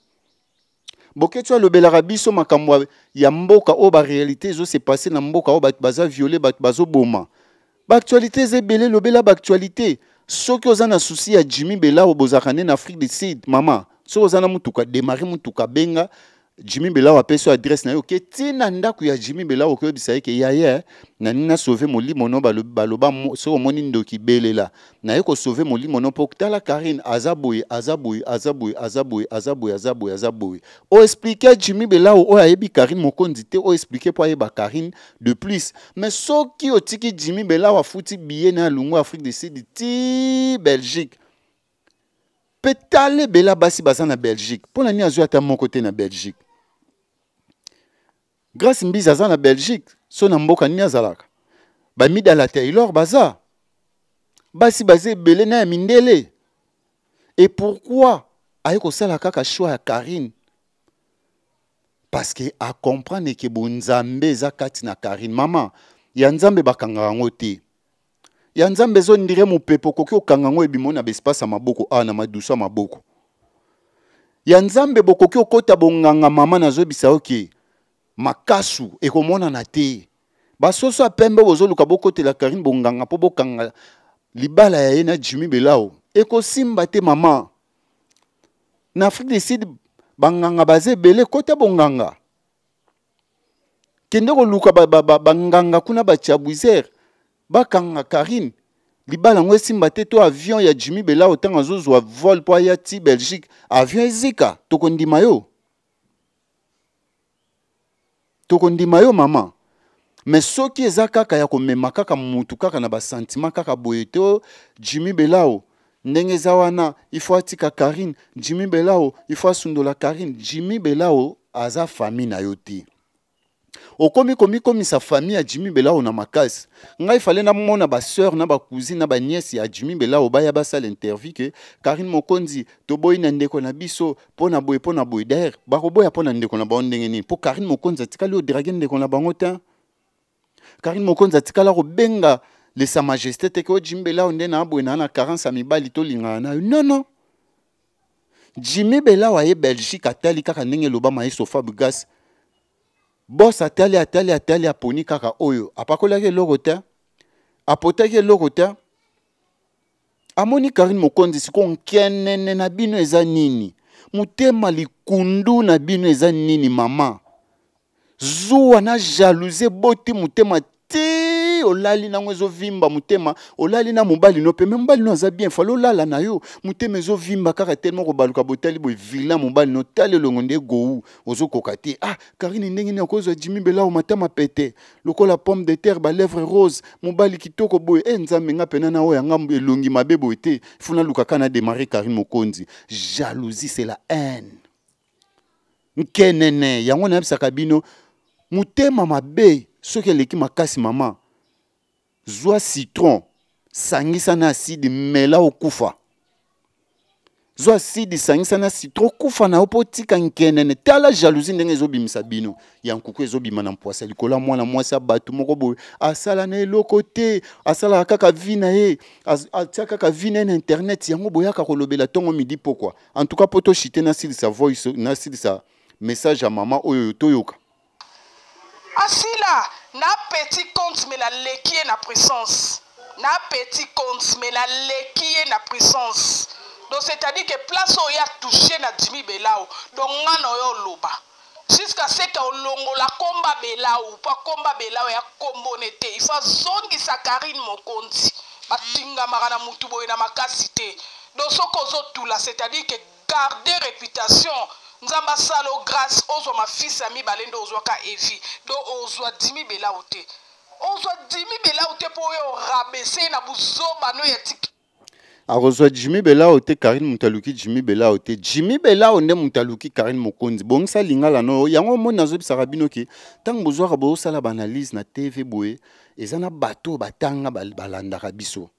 boketu alobelaka so makamwa makambo ya mboka zo se ezosepase na mboka oyo bato baza viole bato bazoboma ze belé ebele elobela actualité soki ozana na à ya Jimmy Bela bozalaka nde na afrique du sud mama soki ozana mutuka motuka mutuka benga Jimmy belawa peso so adresse na ye oke ntina ku ya Jimmy Bela okoyebisa ye ke ya ye na nini nasauve molimo no baloba soki omoni ndoki bele la. Na molimo sove mpo tala karine aza boye azabui, azabui, Azaboui azabui, azabui, azabui, azabui. boye aza Jimmy Bela boye oexplike jimi belawa oyo ayebi karine te ayeba karine de plus mais ki otiki jimi wa futi biye na alungu afrique de ti belgique Petale bela basi baza na belgique mpo na à ata na belgique grace mbizi aza na belgique so na mboka nini azalaka bamidala taylor baza basi baza ebele na ya mindele e pourkui aye kosala kaka shwa ya karine parceke acomprendre ke bonzambe eza kati na karine mama ya nzambe bakangaka yango te ya nzambe ezondire mopepo okoki okanga yango ebimo na baespace ya maboko awa ah, na madusu ya maboko ya nzambe bokoki okɔta bonganga mama nazoyebisa oke okay. makasu ekomonana te basoso ya pembe bozoluka bokotela karine bonganga mpo bokanga libala ya ye na jimi belao ekosimba te mama na afrique du sud banganga baza ebele kota bonganga kende koluka banganga kuna bachabuiser bakanga karine libala yango esimba te to avion ya jimi belao ntango azozwa vol mpo aya ti belgique avion ezika tokondima yo tokondima yo mama me soki eza kaka ya komema kaka mutu kaka na basantima kaka boye to oh, jimi belao ndenge eza wana ifo atika karine jimi belao ifo asundola karine jimi belao aza fami na yo te okomi komikomisa famille ya jimi belao na makasi ngai fale namona baseur na bacousine na baniese ya jimi belao baya basala interview ke karine mokonzi toboyi na ndeko na biso mpo na boye mpo na boye daire bakoboya mpo na ndeko na bango ndenge nini mpo karine mokonzi atikali odrage ndeko na bango te karine mokonzi atikala kobenga le sa majesté te ke ojimi belao nde na aboye na na carence ya mibali tolingana na yo nonon non. jimi belao aye belgique atali kaka ndenge elobama ye sofa bugas bɔs atali atali atali aponi kaka oyo apakolaki eloko te apotaki eloko te amoni karine mokonzi sikoyo nkenene na bino eza nini motema likundu na bino eza nini mama zuwa na jalousie boti motema ti ye olali nango ezovimba motema olali na mobali no peme mobali no aza bien fali olala na yo motema ezovimba kaka telema kobaluka botali boye vila mobali no tala elongo nde egou ozokoka te ah karine ndenge nini akozwa jimi belao matama pete lokola pomme de terre balèvre rose mobali kitoko boye e nzambe nga pena na oyo yanga elongi mabe boye te funa lukaka na demare karine mokonzi jalousie c'est la haine nkenene yango nayebisaka bino motema mabe soki eleki makasi mama zwa citron sangisa na asidi mela okufa zwa asidi sangisa na citron okufa na yo mpo otika nkenene tala jalousie ndenge ezobimisa bino ya nkuku ezobima na mpwasa likolo ya mwana mwasi ya bato moko boye asala na eloko te asalaka kaka vi na ye atia kaka vi na ye na internet yango boyaka kolobela ntongo midi pokwa antuka mpo toshite nasilisa voice nasilisa message ya mama oyo toyoka asila n'apeti compte me naleki ye na puissance n'apeti compte me naleki ye na puissance donc c'est-à-dire que place oyo ya touche na dimi belau donc nga na oyo oloba jusqu'à ce ke olongola komba belau mpo akomba belau ya kombone te ifo azongisa karine mokonzi batingamaka na motu boye na makasi te donc soki ozotula c'est-à-dire que garde réputation nzambe asala o grâce ozwa mafisi ya mibale nde ozwaka evi do ozwa dimi belawu te ozwa dimi belawu te mpo oyo orabese ye na buzobano ya tiki akozwa jimi belao te karine moto aluki jimi belao te jimi belao nde moto aluki karine mokonzi bongisa lingala no yango omoni nazobisaka bino ke ntango bozwaka bozosala baanalyse na tv boye eza na bato oyo batanga balandaka biso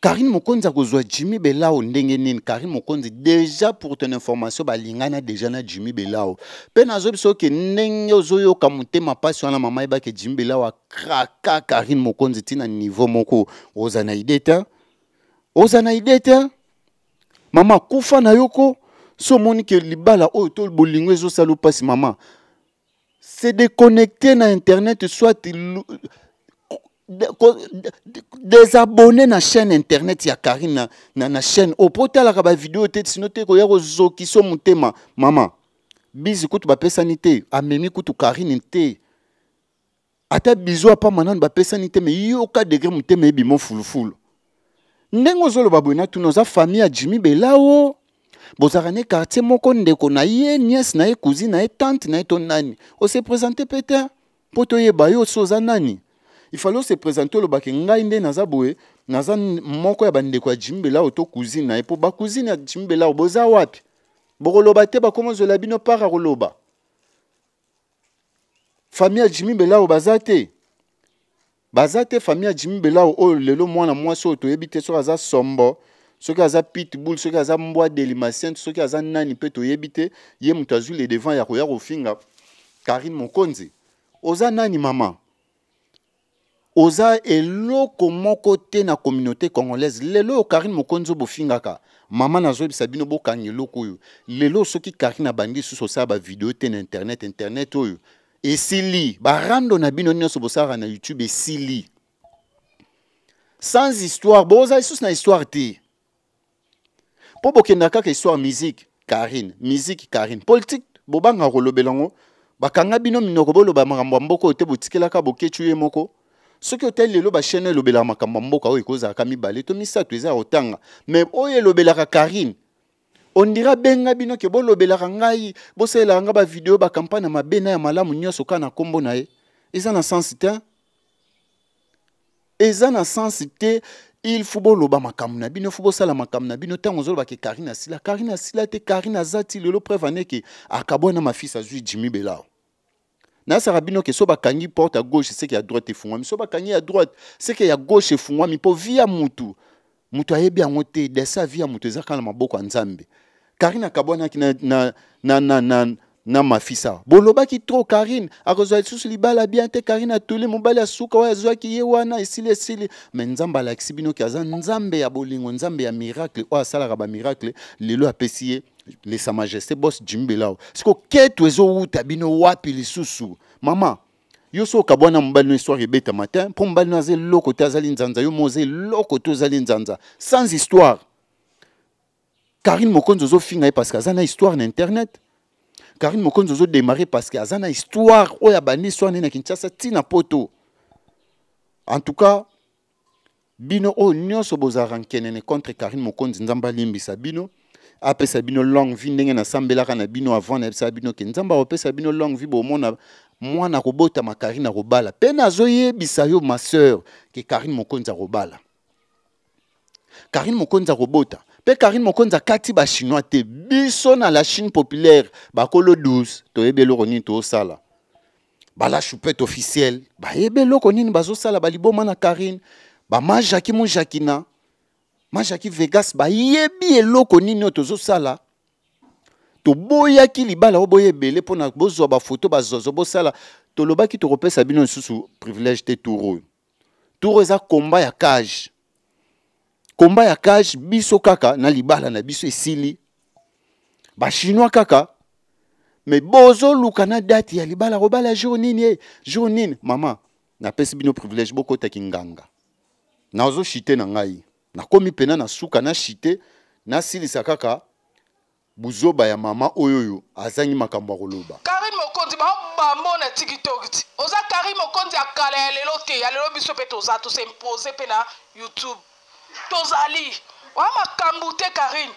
karine mokonzi akozwa jimi belao ndenge nini karine mokonzi deja pour ton information balingana deja na jimi belao mpe nazoyi biso oke ndenge ozoyoka motema mpasi wana mama yebaki jimi belao akraka karine mokonzi ntina niveau moko oza na ide te oza na ide te mama akufa na yoko so omoni ke libala oyo to bolingo ezosala mpasi mama se déconnecte na internet soit désabonne na chaîne internet ya karine na, na, na chaîne oyo la otalaka vidéo te sino te ki so mutema mama bizi kutu bapesani te amemi kutu karine te ata bizo apamba nanu bapesani te me yoka degre motema full fulufulu mo ozoloba boye na tuna tous famille famia jimi belao Bozarane na quartier moko ndeko na ye nièce na ye cousine na ye tante na ye to nani ose présente peter ye ba yo so nani il fallait se présenter olobaki ngai nde naza boye naza moko ya bandeko ya jimbelao to cousine na ye mpo bacousine ya jimbelao boza wapi bokoloba te bakomozwela bino para koloba fami ya jimi belao baza te baza te fami ya jimi belao oyo lelo mwana mwasi oyo toyebi te soki aza sombo soki aza pitbull soki aza mbwa delimacien soki aza nani mpe toyebi te ye moto azwi le devant ya koya kofinga karine mokonzi oza nani mama oza eloko moko te na communauté congolaise lelo oyo karine mokonzi oyo bofingaka mama nazoyebisa bino bokanga eloko oyo lelo soki karine abandi lisusu osala bavideo te na internet internet oyo esili barando na bino nyonso bosalaka na youtube esili sans histoire boza lisusu na histoire te mpo bokenda kaka histoire musique karine musique karine politique bobanga kolobela yango bakanga bino minoko boloba makambo ya mboka oyo te botikelaka bokecu ye moko soki otali lelo bachaine elobelaka makambo ya mboka oyo ekozalaka mibale to misato eza ya kotanga me oyo elobelaka karine ondira abenga bino ke bolobelaka ngai bosalelaka ngai bavideo bakampagne ya mabe na ya malamu nyonso kaka na nkombo na ye eza na sensi te eza na sensi te il faut boloba makambo na bino fo bosala makambo na bino ntango ozolobake karine asila karine asila te karine aza ti lelo preuve ane ke akabwa na mafisi azwi jimi belao nazala rabino ke soba kanyi porte à gauche seke a droite efungwami so kangi à droite seke a gauche efungwami mpo vi via mutu mutu ayebi yango de desi via mutu maboko nzambe karine akabwanaki na, na, na, na, na, na mafisa bolobaki tro karine akozwa lisusu libala bien te karine atuli mobali ya suka oyo azwaki ye wana esili esili me nzambe alakisi bino ke aza nzambe ya bolingo nzambe ya miracle oyo oh, asalaka bamiracle lelo apesi ye les sa majesté bos jimbela o siko kete ezowuta bino wapi lisusu mama yo so oka bwana histoire ebeta matin pour mobali no aza eloko azali nzanza yo mo oza eloko nzanza sans histoire karine Mokonzozo ozofinga parce que histoire internet karine Mokonzozo démarré parce que aza histoire oyo abandi histoire naye kinshasa poto en tout cas bino oyo nyonso bozalaka nkenene contre karine mokonzi limbi alimbisa bino apesa bino longue vie ndenge nasambelaka na bino avant nayebisaka bino ke nzambe akopesa bino longue vie bomona mwana akobotama karine akobala mpe nazoyebisa yo ma sœur ke karine mokonzi akobala karine mokonzi akobota mpe karine mokonzi akati bachinois te biso na la chine populaire bakolo 12 toyebi eloko nini tozosala balachupete officiel bayebi eloko nini bazosala baliboma na karine bamajaki mojakina majaki vegas bayebi eloko nini oyo tozosala toboyaki libala oyo boya ebele mpona bozwa bafoto bazozo bosala tolobaki tokopesa bino lisusu privilège te tour oyo tour eza komba ya cage komba ya cage biso kaka na libala na biso esili bachinois kaka me bozoluka na date ya libala kobala jour nini e jour nini mama napesi bino privilège bokotaki nganga nazoshite na ngai nakomi pena na suka na shite nasilisa kaka buzoba ya mama oyo oyo azangi makambo ya koloba karine mokonzi babambo na tikitok ti oza karine mokonzi ya kala ya lelo te ya lelo biso mpe toza toseimpose mpe na youtube tozali oya makambo te karine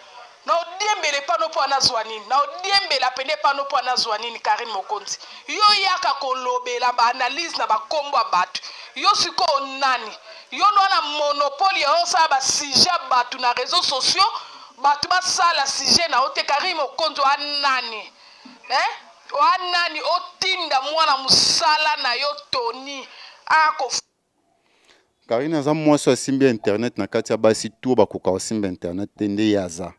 naodiembela epano mpo anazwa nini naodiembela pene epano mpo anazwa nini karine mokonzi yo yaka kolobela baanalyse na bakombo ya bato yo sikoyo nani yo nde wana monopole ya osala basuje ya bato na réseau sociaux bato basala suje na yo te karime okonzi anani eh? anani otinda mwana mosala na yo toni akof karine aza mwasi asimbi internet na kati ya basi to bakoka kosimba internet te nde ye aza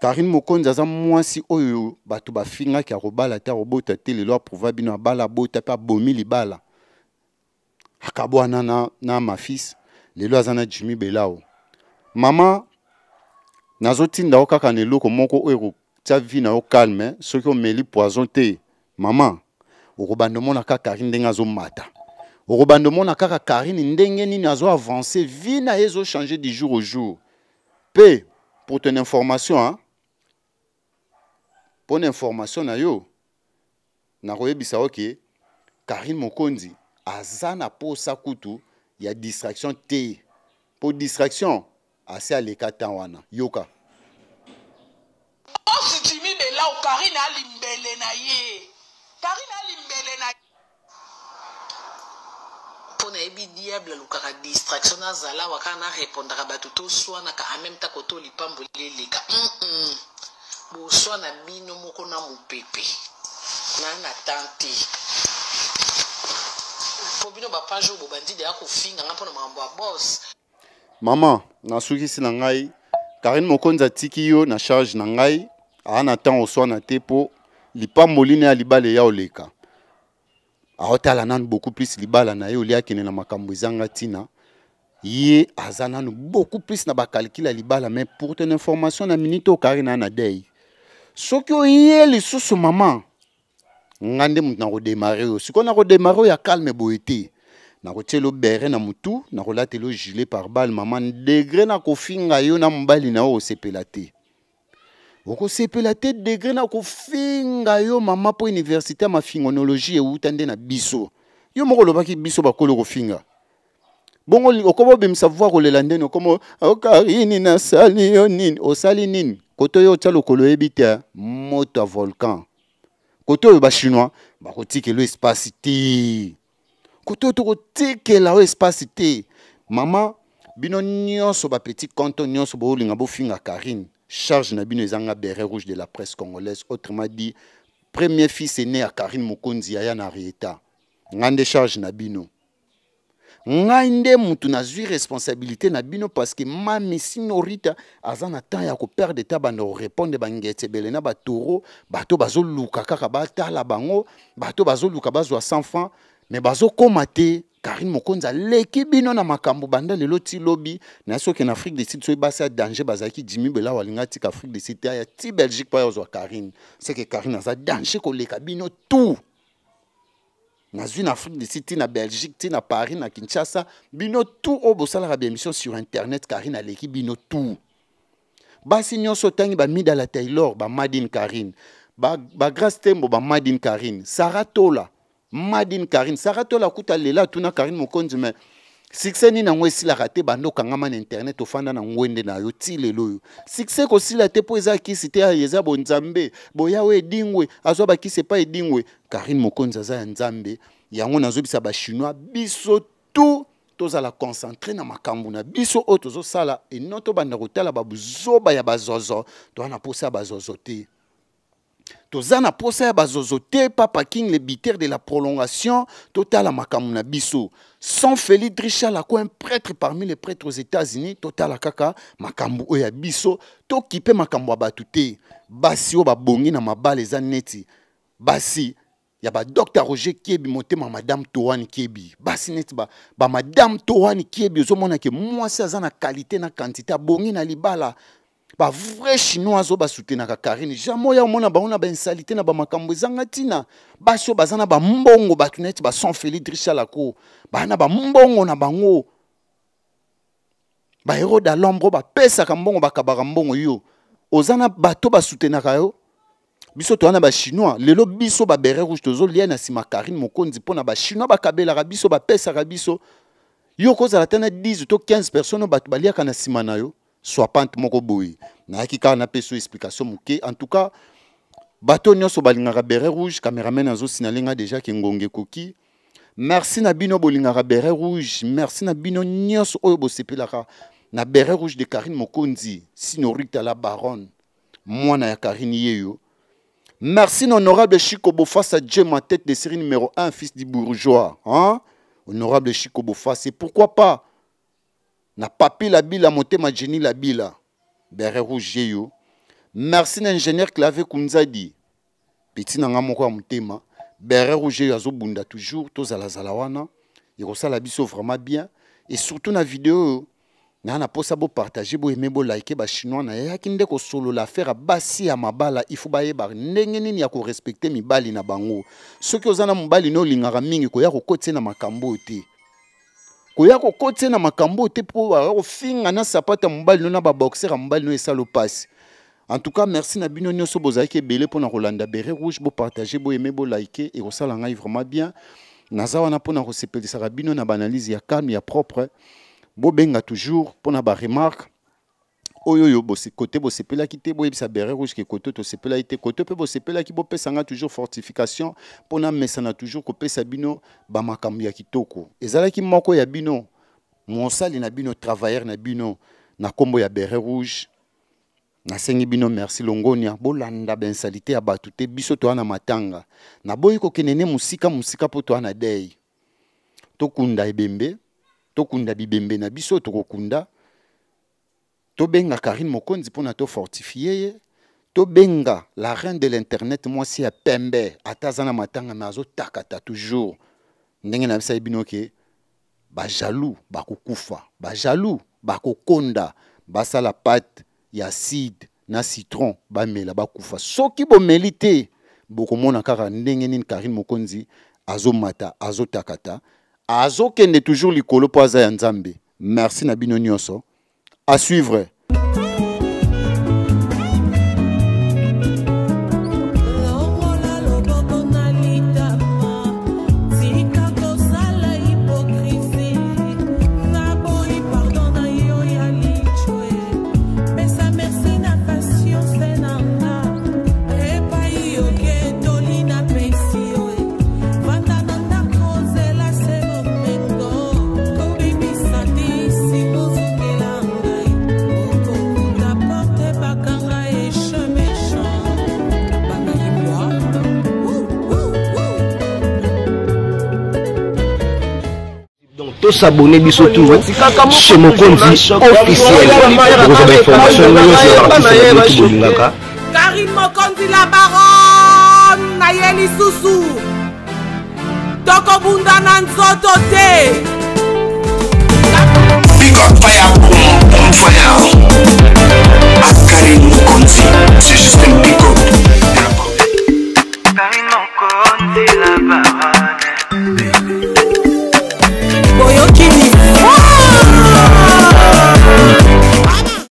karine mokonzi aza mwasi oyo bato bafingaki akobala te akobota te lelo aprouva bino abala abota mpe abomi libala akabwana na, na mafisi lelo aza na jimi belao mama nazotinda yo kaka na eloko moko oyo ekotia vi na yo calme soki omeli poison te mama okobanda omona kaka karine ndenge azomata okobanda omona kaka karine ndenge nini azoavance vi na ye ezochange du jour au jour mpe pour ton information mpona information na yo nakoyebisa oke karine mokonzi aza na posa kutu ya distraction te mpo distraction ase aleka ntan wana yoka ositimi oh, belau oh, karine alimbele na ye karine alimbele na mpo nayebi diable alukaka distraction nazala waka narépondaka bato toswanaka en même temps koto lipambo leleka boswa na bino moko na mopepe na na tan te fo bino bapange oyo bobandidi ya kofinga nga mpona makambo ya bos mama nasukisi na ngai karine mokonzi atiki yo na charge na ngai aa na ntango oswana te mpo lipamboli na ya libala eya oleka aotala nanu beaucoup plus libala na ye olia akende na makambo ezanga ntina ye aza nanu beaucoup plus na bakalkile ya libala mais pour ton information na minute oyo kari na ya na dei soki oyeli susu mama nga nde mutu nakodemare oyo sikoyo nakodemare oyo ya calme boye te nakotiela bere na motu nakolatela o gilet par balle mama degre nakofinga yo na mobali na yo osepela te okosepela te degre nakofinga yo mama mpo université ya mafingonologie euta nde na biso yo moko olobaki biso bakolo kofinga bongo okoma obimisa voi kolela ndeni okoma okarini nasali yo nini osali nini koto yo otya lokolo oyebi te moto ya volcan kote oyo bachinois bakotikela espace te Koto oyo tokotikela oyo espace espacité. Maman, bino nyonso bapetit conto nyonso bo à karine charge na bino ezanga beret rouge de la presse congolaise autrement dit premier fils né à karine mokonzi ya na rieta charge n'abino. ngai nde mutu nazwi responsabilité na bino parceke mami signorita aza na temps ya koperde ta banda korépondre bangete ebele na batoro bato bazoluka kaka batala bango bato bazoluka bazwa 100 francs me bazokóma te karine mokonzi aleki bino na makambo banda lelo ti lobi na soki na afrique du sud soki basi ya danger bazalaki jimi bela walinga tika afrique du sud te aya ti belgique mpo aya ozwa karine seke karine aza danger koleka bino tout nazwi na afrique du sud ti na belgique ti na paris na kinshasa bino tu oyo oh, bosalaka bémission sur internet karine aleki bino tu basi nyonso ntangi bamidala taylor bamadine karine bagrace tembo bamadine karine sara tola madine karine sara tola akuta lela atuna karine mokonzi me succès nini yango esilaka te bando okangama na internet ofanda na ngwende na yo ti lelo oyo succès kosila te mpo eza kisi te eza bonzambe boyawe edingwe azwa bakisi epai edingwe karine mokonzi aza ya nzambe yango nazobisa bachinois biso tu tozala concentre na makambo na biso oyo tozosala eno tobanda kotala babuzoba ya bazozo toza na posa ya bazozo te toza na posa ya bazozo te papa king le biter de la prolongation totala makambo na biso sans Félix Richard quoi un prêtre parmi les prêtres aux États-Unis, total akaka, makambo oyabiso, to kipe makambo abatute, basi o babongi na ma za neti, basi, ya ba docteur Roger Kiebi monté ma madame Toani Kiebi, basi netba, ba, madame Toani Kiebi, Zomona mona ke mwasi zan na qualité na quantité, bongi na libala, bavrai chinois oyo basutenaka karine jamai oya omona bango na bainsalite na bamakambo ezanga ntina basi oyo baza na bambongo bato neti basan félix richalaco baa na bambongo na bango bahero da lombre oyo bapesaka mbongo bakabaka mbongo yo oza na bato basutenaka yo biso toza na bachinois lelo biso babere rouge tozolia na nsima karine mokonzi mpo na bachinois bakabelaka biso bapesaka biso yo kozala te na 10 to 15 personne oyo bato baliaka na nsima na yo soit pente moko boye nayaki na perso explication moke en tout cas bato nyonso balingaka beret rouge cameraman azo nga déjà ke ngonge merci na bino bolingaka beret rouge merci na bino nyoso oyo bosepelaka na beret rouge de karine mokonzi sinorita la baronne mwana ya karine yeyo merci na honorable chico bofasa dieu ma tête de série numéro 1 fils du bourgeois hein? honorable chico bofasa pourquoi pas na papier labila motema jeni labila bere rouge ye yo merci na ingénieur clave kunzadi peti na nga moko ya motema bere rouge ye yo azobunda toujours tozalazala wana ekosala biso vraiment bien et surtout na video oyo nanga na mposa bopartage boyeme bolike bachinois nayaki nde kosolola affaire ya basi ya mabala ifo bayeba ndenge nini ya korespecte mibali na bango soki oza na mobali na olingaka mingi koya kokotie na makambo oyo te koya kokotia na makambo te mpo baya na sapata ya na baboxer ya mobali no e lo passe en tout cas merci na bino nyonso bozalaki ebele mpona kolanda berre rouge partager, aimer, liker et ko sala ngai vraiment bien naza wana mpona kosepelisaka bino na baanalyse ya calme ya propre bobenga toujours ba remarque oyoyo kote bosepelaki te sa bere rouge côté été côté peu te pela qui bosepelaki bopesanga toujours fortification mpona mesana toujours sabino ba bamakambo ya kitoko ki moko ya bino mon sali na bino travailleur na bino na kombo ya bere rouge na sengi bino merci longonia bolanda bensalité ya ben, bato te biso toya na matanga naboyi kokende nde musika musika mpo toya na dei tokunda ebembe tokunda bibembe na biso tokokunda tobenga karine mokonzi mpona tofortifie ye tobenga la reine de l'internet mwasi ya pembe ata aza na matanga me azotakata toujours ndenge na bisai bino ke bajalou bakokufa bajalou bakokonda basala pate ya side na citron bamela bakufa soki bomeli te bokomona kaka ndenge nini karine mokonzi azomata azotakata azokende toujours likolo mpo aza ya nzambe merci na bino nyonso À suivre. bosabone biso tu chez mokonzi officiel okozwa bainformation nyonso ya bakisi bolingaka karine mokonzi la baron na ye lisusu tokobunda na nzoto te Akarine Mokonzi, c'est juste un pick-up.